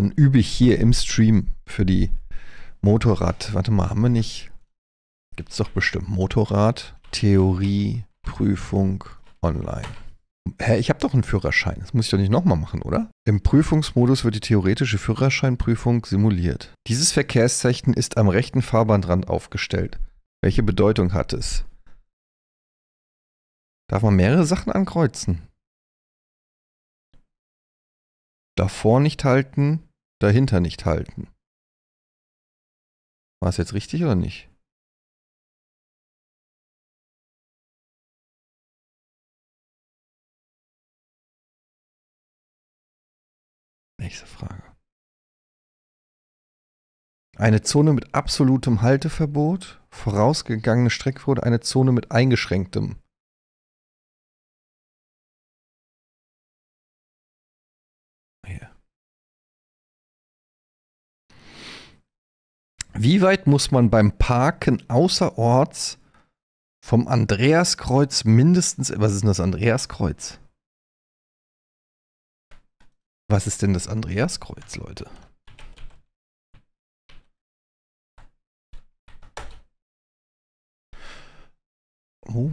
Dann übe ich hier im Stream für die Motorrad. Warte mal, haben wir nicht? Gibt es doch bestimmt Motorrad, Theorie, Prüfung, online. Hä, ich habe doch einen Führerschein. Das muss ich doch nicht nochmal machen, oder? Im Prüfungsmodus wird die theoretische Führerscheinprüfung simuliert. Dieses Verkehrszeichen ist am rechten Fahrbahnrand aufgestellt. Welche Bedeutung hat es? Darf man mehrere Sachen ankreuzen? Davor nicht halten, dahinter nicht halten. War es jetzt richtig oder nicht? Nächste Frage. Eine Zone mit absolutem Halteverbot. Vorausgegangene Strecke oder eine Zone mit eingeschränktem Wie weit muss man beim Parken außerorts vom Andreaskreuz mindestens. Was ist denn das Andreaskreuz? Was ist denn das Andreaskreuz, Leute? Oh.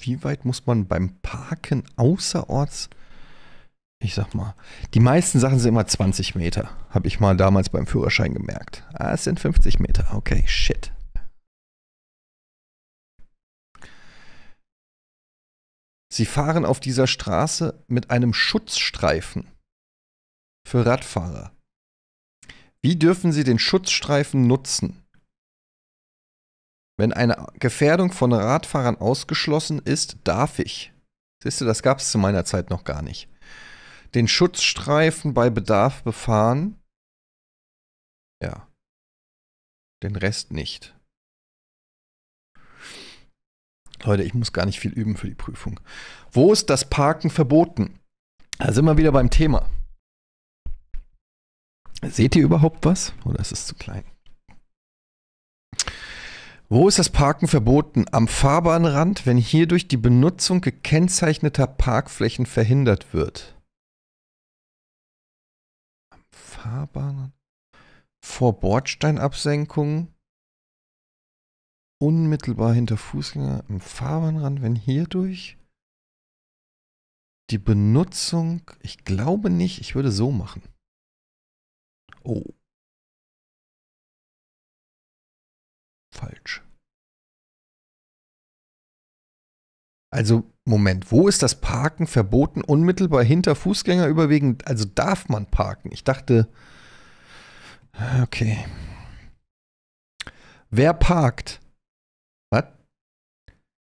Wie weit muss man beim Parken außerorts ich sag mal, die meisten Sachen sind immer 20 Meter, habe ich mal damals beim Führerschein gemerkt. Ah, es sind 50 Meter. Okay, shit. Sie fahren auf dieser Straße mit einem Schutzstreifen für Radfahrer. Wie dürfen Sie den Schutzstreifen nutzen? Wenn eine Gefährdung von Radfahrern ausgeschlossen ist, darf ich. Siehst du, das gab es zu meiner Zeit noch gar nicht den Schutzstreifen bei Bedarf befahren. Ja. Den Rest nicht. Leute, ich muss gar nicht viel üben für die Prüfung. Wo ist das Parken verboten? Da sind wir wieder beim Thema. Seht ihr überhaupt was? Oder ist es zu klein? Wo ist das Parken verboten? Am Fahrbahnrand, wenn hierdurch die Benutzung gekennzeichneter Parkflächen verhindert wird. Fahrbahnen. Vor Bordsteinabsenkungen. Unmittelbar hinter Fußgänger im Fahrbahnrand, wenn hierdurch. Die Benutzung, ich glaube nicht, ich würde so machen. Oh. Also, Moment, wo ist das Parken verboten? Unmittelbar hinter Fußgänger Fußgängerüberwegen? Also darf man parken? Ich dachte. Äh, okay. Wer parkt? Was?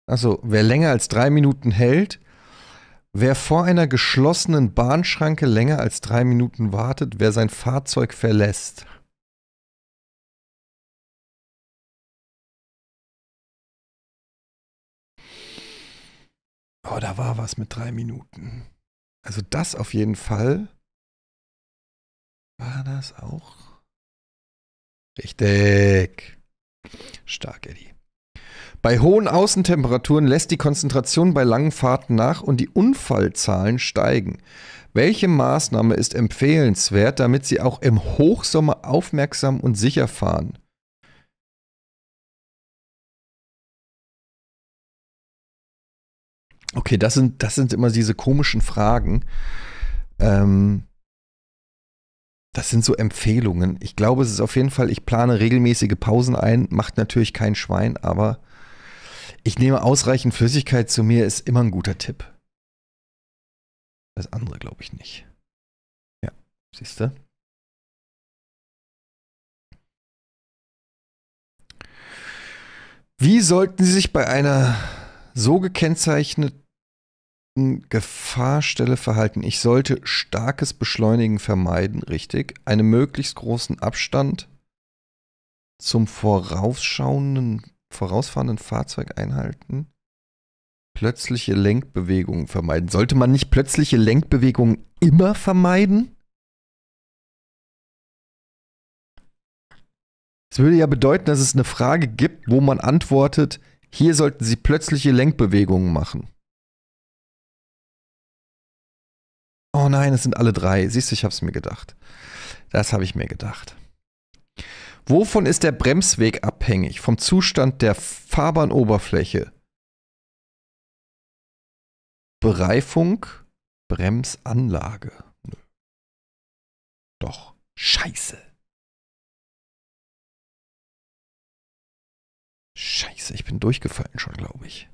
Also, wer länger als drei Minuten hält, wer vor einer geschlossenen Bahnschranke länger als drei Minuten wartet, wer sein Fahrzeug verlässt. Oh, da war was mit drei Minuten. Also das auf jeden Fall. War das auch? Richtig. Stark, Eddie. Bei hohen Außentemperaturen lässt die Konzentration bei langen Fahrten nach und die Unfallzahlen steigen. Welche Maßnahme ist empfehlenswert, damit Sie auch im Hochsommer aufmerksam und sicher fahren? Okay, das sind, das sind immer diese komischen Fragen. Ähm, das sind so Empfehlungen. Ich glaube, es ist auf jeden Fall, ich plane regelmäßige Pausen ein, macht natürlich kein Schwein, aber ich nehme ausreichend Flüssigkeit zu mir, ist immer ein guter Tipp. Das andere glaube ich nicht. Ja, siehst du? Wie sollten Sie sich bei einer so gekennzeichneten Gefahrstelle verhalten. Ich sollte starkes Beschleunigen vermeiden, richtig. Einen möglichst großen Abstand zum vorausschauenden, vorausfahrenden Fahrzeug einhalten. Plötzliche Lenkbewegungen vermeiden. Sollte man nicht plötzliche Lenkbewegungen immer vermeiden? Es würde ja bedeuten, dass es eine Frage gibt, wo man antwortet, hier sollten Sie plötzliche Lenkbewegungen machen. Oh nein, es sind alle drei. Siehst du, ich hab's mir gedacht. Das habe ich mir gedacht. Wovon ist der Bremsweg abhängig? Vom Zustand der Fahrbahnoberfläche? Bereifung, Bremsanlage. Nö. Doch, scheiße. Scheiße, ich bin durchgefallen schon, glaube ich.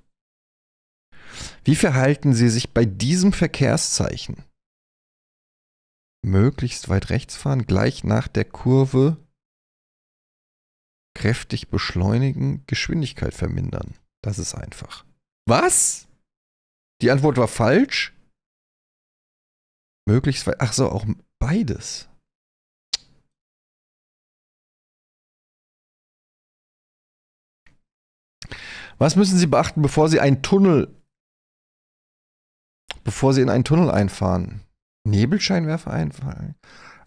Wie verhalten Sie sich bei diesem Verkehrszeichen? möglichst weit rechts fahren, gleich nach der Kurve kräftig beschleunigen, Geschwindigkeit vermindern. Das ist einfach. Was? Die Antwort war falsch? Möglichst weit. Ach so, auch beides. Was müssen Sie beachten, bevor Sie einen Tunnel, bevor Sie in einen Tunnel einfahren? Nebelscheinwerfer einfallen.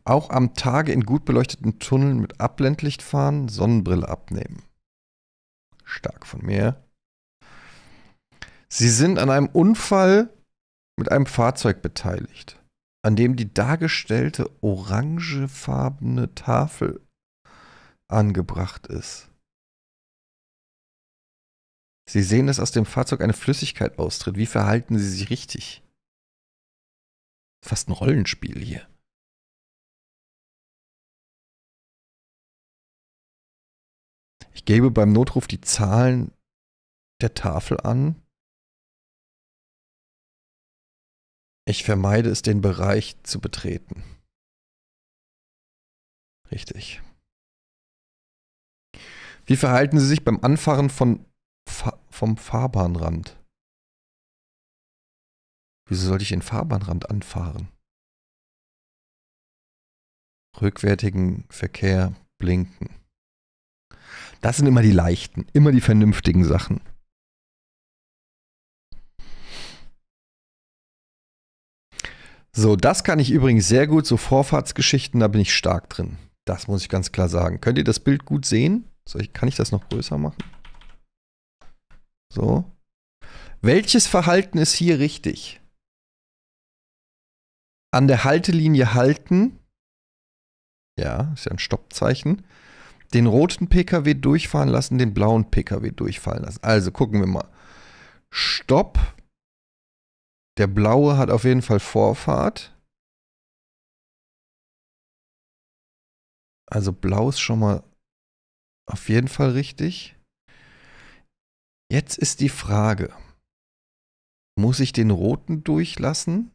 Auch am Tage in gut beleuchteten Tunneln mit Abblendlicht fahren, Sonnenbrille abnehmen. Stark von mir. Sie sind an einem Unfall mit einem Fahrzeug beteiligt, an dem die dargestellte orangefarbene Tafel angebracht ist. Sie sehen, dass aus dem Fahrzeug eine Flüssigkeit austritt. Wie verhalten Sie sich richtig? Fast ein Rollenspiel hier. Ich gebe beim Notruf die Zahlen der Tafel an. Ich vermeide es, den Bereich zu betreten. Richtig. Wie verhalten Sie sich beim Anfahren von, vom Fahrbahnrand? Wieso sollte ich den Fahrbahnrand anfahren? Rückwärtigen Verkehr blinken. Das sind immer die leichten, immer die vernünftigen Sachen. So, das kann ich übrigens sehr gut, so Vorfahrtsgeschichten, da bin ich stark drin. Das muss ich ganz klar sagen. Könnt ihr das Bild gut sehen? So, kann ich das noch größer machen? So. Welches Verhalten ist hier richtig? an der Haltelinie halten. Ja, ist ja ein Stoppzeichen. Den roten Pkw durchfahren lassen, den blauen Pkw durchfallen lassen. Also gucken wir mal. Stopp. Der blaue hat auf jeden Fall Vorfahrt. Also blau ist schon mal auf jeden Fall richtig. Jetzt ist die Frage, muss ich den roten durchlassen?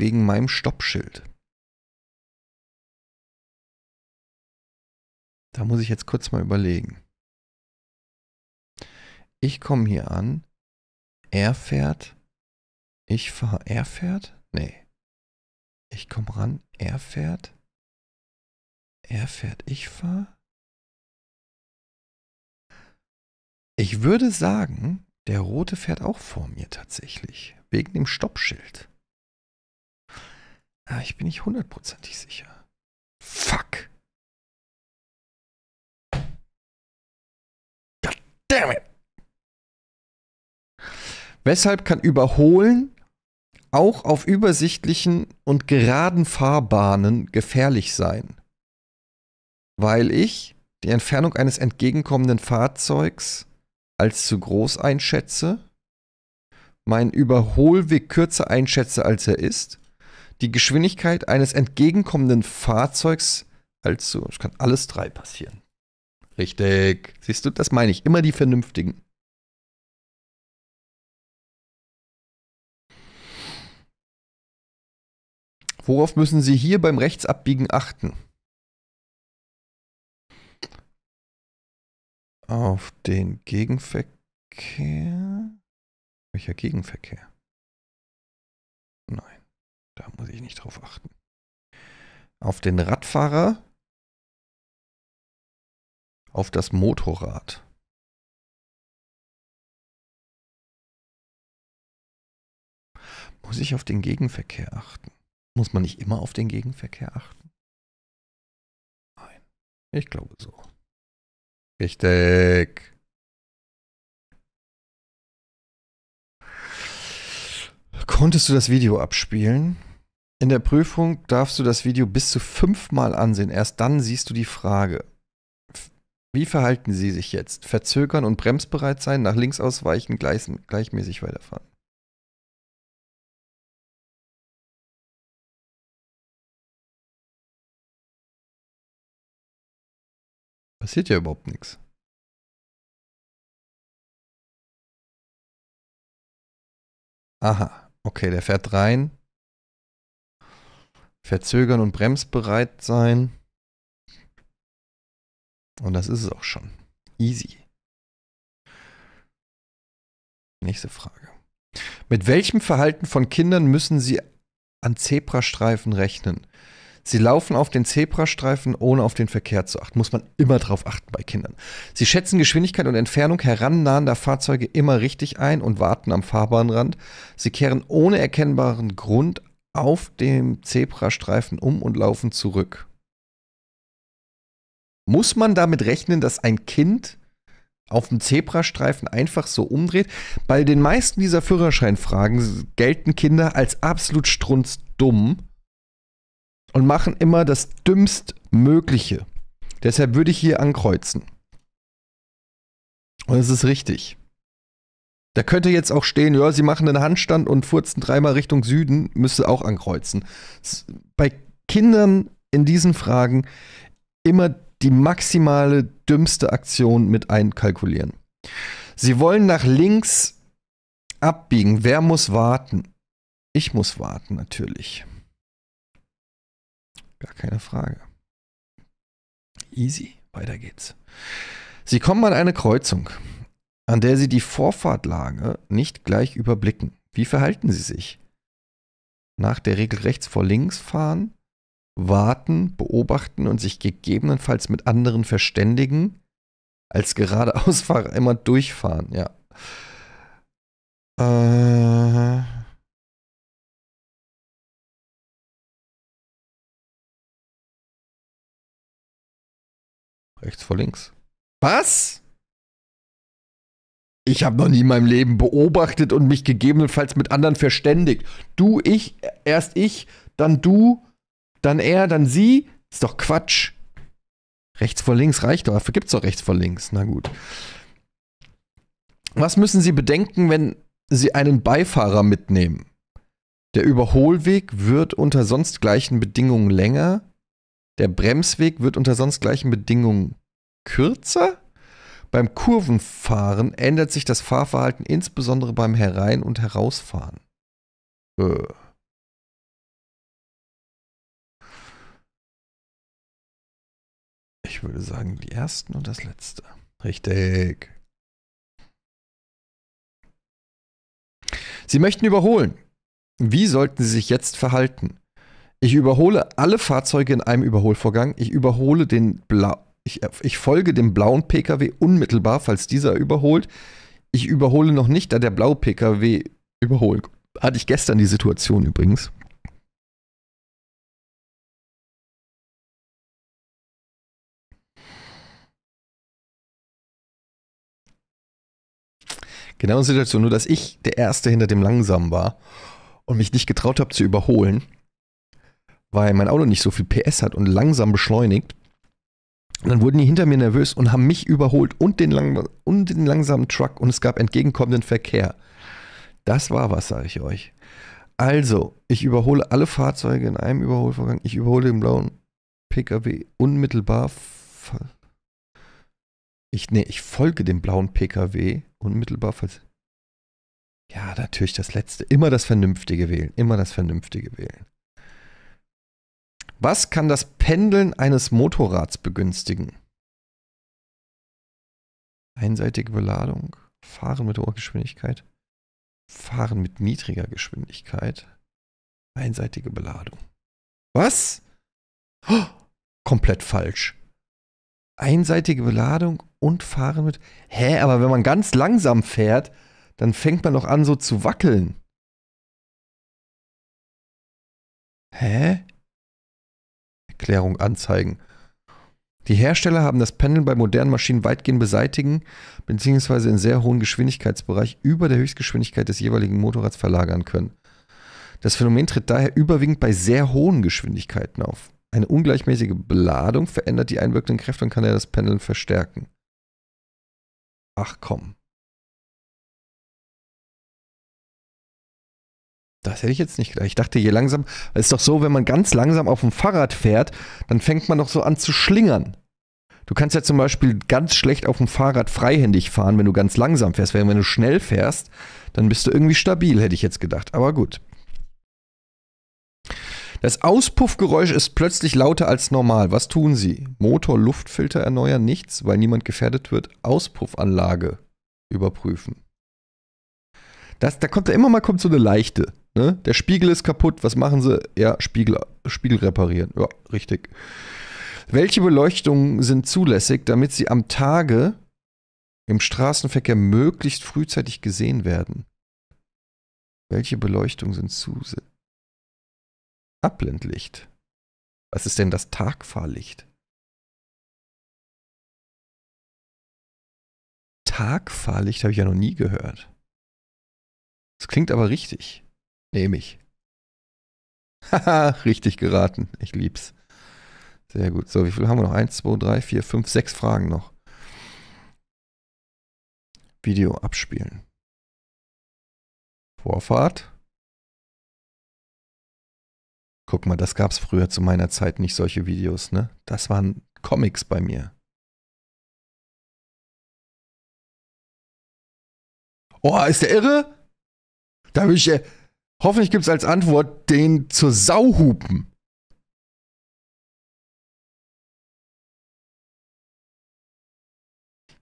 wegen meinem Stoppschild. Da muss ich jetzt kurz mal überlegen. Ich komme hier an. Er fährt. Ich fahre. Er fährt? Nee. Ich komme ran. Er fährt. Er fährt. Ich fahre. Ich würde sagen, der rote fährt auch vor mir tatsächlich. Wegen dem Stoppschild. Ah, ich bin nicht hundertprozentig sicher. Fuck. God damn it. Weshalb kann Überholen auch auf übersichtlichen und geraden Fahrbahnen gefährlich sein? Weil ich die Entfernung eines entgegenkommenden Fahrzeugs als zu groß einschätze, meinen Überholweg kürzer einschätze, als er ist, die Geschwindigkeit eines entgegenkommenden Fahrzeugs als so. Es kann alles drei passieren. Richtig. Siehst du, das meine ich. Immer die Vernünftigen. Worauf müssen Sie hier beim Rechtsabbiegen achten? Auf den Gegenverkehr. Welcher Gegenverkehr? Da muss ich nicht drauf achten. Auf den Radfahrer. Auf das Motorrad. Muss ich auf den Gegenverkehr achten? Muss man nicht immer auf den Gegenverkehr achten? Nein, ich glaube so. Richtig. Konntest du das Video abspielen? In der Prüfung darfst du das Video bis zu fünfmal ansehen. Erst dann siehst du die Frage. Wie verhalten sie sich jetzt? Verzögern und bremsbereit sein, nach links ausweichen, gleich, gleichmäßig weiterfahren. Passiert ja überhaupt nichts. Aha, okay, der fährt rein, verzögern und bremsbereit sein. Und das ist es auch schon. Easy. Nächste Frage. Mit welchem Verhalten von Kindern müssen sie an Zebrastreifen rechnen? Sie laufen auf den Zebrastreifen, ohne auf den Verkehr zu achten. Muss man immer darauf achten bei Kindern. Sie schätzen Geschwindigkeit und Entfernung herannahender Fahrzeuge immer richtig ein und warten am Fahrbahnrand. Sie kehren ohne erkennbaren Grund auf dem Zebrastreifen um und laufen zurück. Muss man damit rechnen, dass ein Kind auf dem Zebrastreifen einfach so umdreht? Bei den meisten dieser Führerscheinfragen gelten Kinder als absolut strunzdumm und machen immer das dümmstmögliche. Deshalb würde ich hier ankreuzen. Und es ist richtig. Da könnte jetzt auch stehen, ja, sie machen einen Handstand und furzen dreimal Richtung Süden, müsste auch ankreuzen. Bei Kindern in diesen Fragen immer die maximale dümmste Aktion mit einkalkulieren. Sie wollen nach links abbiegen. Wer muss warten? Ich muss warten, natürlich. Gar keine Frage. Easy, weiter geht's. Sie kommen an eine Kreuzung an der sie die Vorfahrtlage nicht gleich überblicken. Wie verhalten sie sich? Nach der Regel rechts vor links fahren, warten, beobachten und sich gegebenenfalls mit anderen verständigen, als geradeausfahrer immer durchfahren, ja. Äh. Rechts vor links. Was? Ich habe noch nie in meinem Leben beobachtet und mich gegebenenfalls mit anderen verständigt. Du, ich, erst ich, dann du, dann er, dann sie. Ist doch Quatsch. Rechts vor links reicht doch. Dafür gibt es doch rechts vor links. Na gut. Was müssen Sie bedenken, wenn Sie einen Beifahrer mitnehmen? Der Überholweg wird unter sonst gleichen Bedingungen länger. Der Bremsweg wird unter sonst gleichen Bedingungen kürzer. Beim Kurvenfahren ändert sich das Fahrverhalten insbesondere beim Herein- und Herausfahren. Äh. Ich würde sagen, die ersten und das letzte. Richtig. Sie möchten überholen. Wie sollten Sie sich jetzt verhalten? Ich überhole alle Fahrzeuge in einem Überholvorgang. Ich überhole den Blau ich, äh, ich folge dem blauen Pkw unmittelbar, falls dieser überholt. Ich überhole noch nicht, da der blaue Pkw überholt. Hatte ich gestern die Situation übrigens. Genau die Situation, nur dass ich der Erste hinter dem Langsamen war und mich nicht getraut habe zu überholen, weil mein Auto nicht so viel PS hat und langsam beschleunigt, und dann wurden die hinter mir nervös und haben mich überholt und den, lang, und den langsamen Truck und es gab entgegenkommenden Verkehr. Das war was, sage ich euch. Also, ich überhole alle Fahrzeuge in einem Überholvorgang. Ich überhole den blauen PKW unmittelbar. Ich, nee, ich folge dem blauen PKW unmittelbar. Falls ja, natürlich das Letzte. Immer das Vernünftige wählen. Immer das Vernünftige wählen. Was kann das Pendeln eines Motorrads begünstigen? Einseitige Beladung, Fahren mit hoher Geschwindigkeit, Fahren mit niedriger Geschwindigkeit, einseitige Beladung. Was? Oh, komplett falsch. Einseitige Beladung und Fahren mit. Hä, aber wenn man ganz langsam fährt, dann fängt man doch an so zu wackeln. Hä? Abklärung anzeigen. Die Hersteller haben das Panel bei modernen Maschinen weitgehend beseitigen bzw. in sehr hohen Geschwindigkeitsbereich über der Höchstgeschwindigkeit des jeweiligen Motorrads verlagern können. Das Phänomen tritt daher überwiegend bei sehr hohen Geschwindigkeiten auf. Eine ungleichmäßige Beladung verändert die einwirkenden Kräfte und kann ja das Pendeln verstärken. Ach komm. Das hätte ich jetzt nicht gedacht. Ich dachte, je langsam, es ist doch so, wenn man ganz langsam auf dem Fahrrad fährt, dann fängt man doch so an zu schlingern. Du kannst ja zum Beispiel ganz schlecht auf dem Fahrrad freihändig fahren, wenn du ganz langsam fährst. Wenn du schnell fährst, dann bist du irgendwie stabil, hätte ich jetzt gedacht. Aber gut. Das Auspuffgeräusch ist plötzlich lauter als normal. Was tun sie? Motor, Luftfilter erneuern, nichts, weil niemand gefährdet wird. Auspuffanlage überprüfen. Das, da kommt da immer mal kommt so eine leichte. Ne? Der Spiegel ist kaputt. Was machen sie? Ja, Spiegel, Spiegel reparieren. Ja, richtig. Welche Beleuchtungen sind zulässig, damit sie am Tage im Straßenverkehr möglichst frühzeitig gesehen werden? Welche Beleuchtungen sind zulässig? Ablendlicht. Was ist denn das Tagfahrlicht? Tagfahrlicht habe ich ja noch nie gehört. Das klingt aber richtig. Nehme ich. Haha, richtig geraten. Ich lieb's. Sehr gut. So, wie viel haben wir noch? Eins, zwei, drei, vier, fünf, sechs Fragen noch. Video abspielen. Vorfahrt. Guck mal, das gab's früher zu meiner Zeit nicht solche Videos, ne? Das waren Comics bei mir. Oh, ist der irre? Da will ich. Äh, Hoffentlich gibt es als Antwort den zur Sauhupen.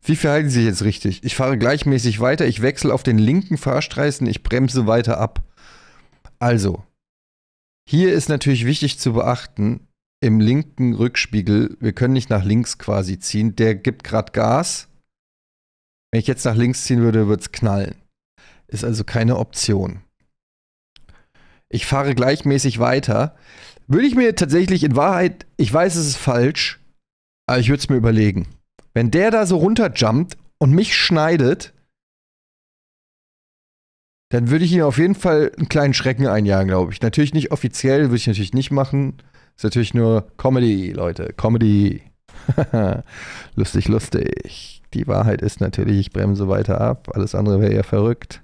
Wie verhalten Sie sich jetzt richtig? Ich fahre gleichmäßig weiter, ich wechsle auf den linken Fahrstreifen, ich bremse weiter ab. Also, hier ist natürlich wichtig zu beachten, im linken Rückspiegel, wir können nicht nach links quasi ziehen, der gibt gerade Gas. Wenn ich jetzt nach links ziehen würde, würde es knallen. Ist also keine Option ich fahre gleichmäßig weiter, würde ich mir tatsächlich in Wahrheit, ich weiß, es ist falsch, aber ich würde es mir überlegen. Wenn der da so runterjumpt und mich schneidet, dann würde ich ihm auf jeden Fall einen kleinen Schrecken einjagen, glaube ich. Natürlich nicht offiziell, würde ich natürlich nicht machen. Ist natürlich nur Comedy, Leute. Comedy. lustig, lustig. Die Wahrheit ist natürlich, ich bremse weiter ab. Alles andere wäre ja verrückt.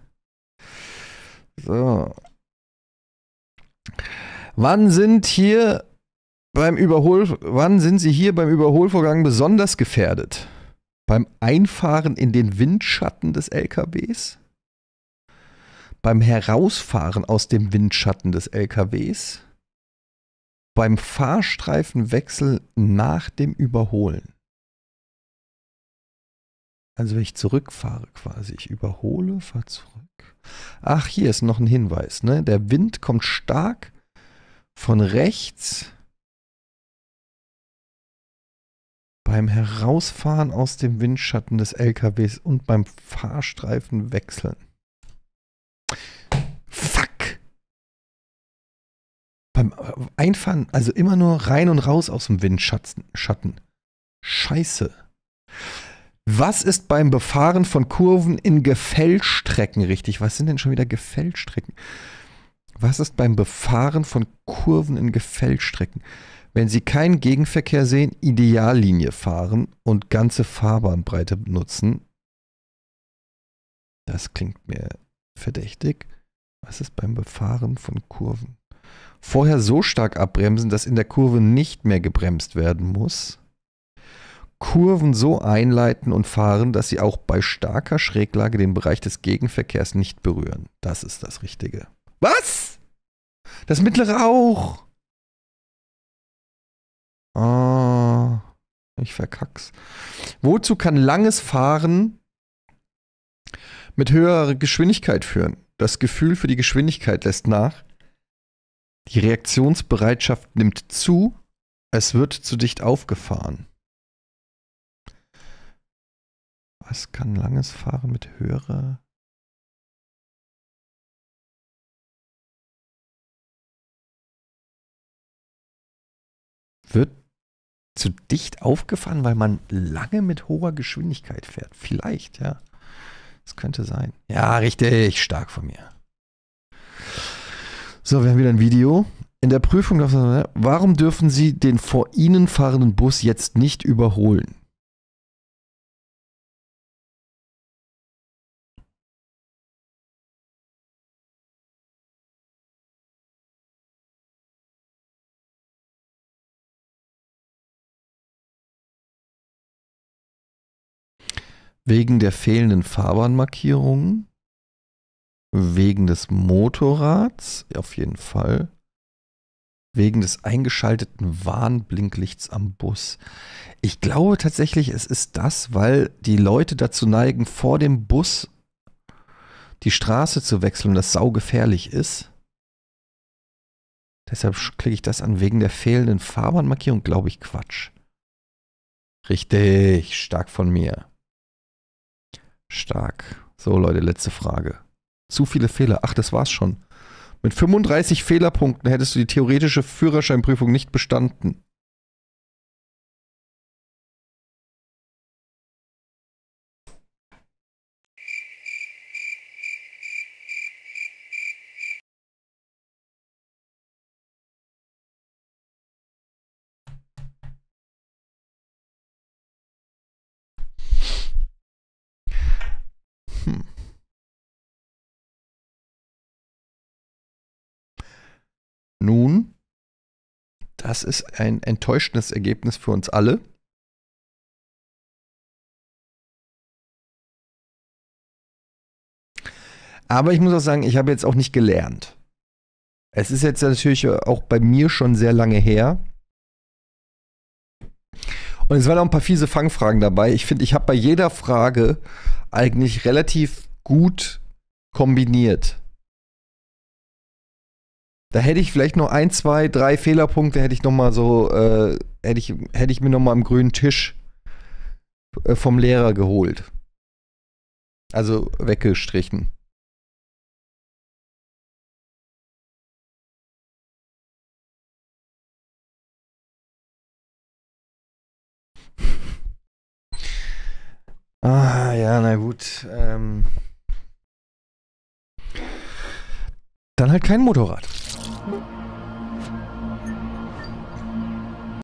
So. Wann sind hier beim Überhol, wann sind Sie hier beim Überholvorgang besonders gefährdet? Beim Einfahren in den Windschatten des LKWs? Beim Herausfahren aus dem Windschatten des LKWs? Beim Fahrstreifenwechsel nach dem Überholen? Also wenn ich zurückfahre quasi, ich überhole, fahre zurück. Ach, hier ist noch ein Hinweis. Ne? Der Wind kommt stark von rechts beim Herausfahren aus dem Windschatten des LKWs und beim Fahrstreifen wechseln. Fuck! Beim äh, Einfahren, also immer nur rein und raus aus dem Windschatten. Scheiße. Was ist beim Befahren von Kurven in Gefällstrecken richtig? Was sind denn schon wieder Gefällstrecken? Was ist beim Befahren von Kurven in Gefällstrecken? Wenn Sie keinen Gegenverkehr sehen, Ideallinie fahren und ganze Fahrbahnbreite benutzen. Das klingt mir verdächtig. Was ist beim Befahren von Kurven? Vorher so stark abbremsen, dass in der Kurve nicht mehr gebremst werden muss. Kurven so einleiten und fahren, dass sie auch bei starker Schräglage den Bereich des Gegenverkehrs nicht berühren. Das ist das Richtige. Was? Das mittlere auch. Oh, ich verkack's. Wozu kann langes Fahren mit höherer Geschwindigkeit führen? Das Gefühl für die Geschwindigkeit lässt nach. Die Reaktionsbereitschaft nimmt zu. Es wird zu dicht aufgefahren. Was kann langes Fahren mit höherer wird zu dicht aufgefahren, weil man lange mit hoher Geschwindigkeit fährt. Vielleicht, ja. Das könnte sein. Ja, richtig, stark von mir. So, wir haben wieder ein Video. In der Prüfung, warum dürfen Sie den vor Ihnen fahrenden Bus jetzt nicht überholen? Wegen der fehlenden Fahrbahnmarkierungen. Wegen des Motorrads, auf jeden Fall. Wegen des eingeschalteten Warnblinklichts am Bus. Ich glaube tatsächlich, es ist das, weil die Leute dazu neigen, vor dem Bus die Straße zu wechseln, das saugefährlich ist. Deshalb klicke ich das an. Wegen der fehlenden Fahrbahnmarkierung glaube ich Quatsch. Richtig, stark von mir. Stark. So, Leute, letzte Frage. Zu viele Fehler. Ach, das war's schon. Mit 35 Fehlerpunkten hättest du die theoretische Führerscheinprüfung nicht bestanden. Hm. Nun, das ist ein enttäuschendes Ergebnis für uns alle. Aber ich muss auch sagen, ich habe jetzt auch nicht gelernt. Es ist jetzt natürlich auch bei mir schon sehr lange her. Und es waren auch ein paar fiese Fangfragen dabei. Ich finde, ich habe bei jeder Frage eigentlich relativ gut kombiniert. Da hätte ich vielleicht noch ein, zwei, drei Fehlerpunkte, hätte ich noch mal so, äh, hätte, ich, hätte ich mir noch mal am grünen Tisch äh, vom Lehrer geholt. Also weggestrichen. Ah, ja, na gut. Ähm, dann halt kein Motorrad.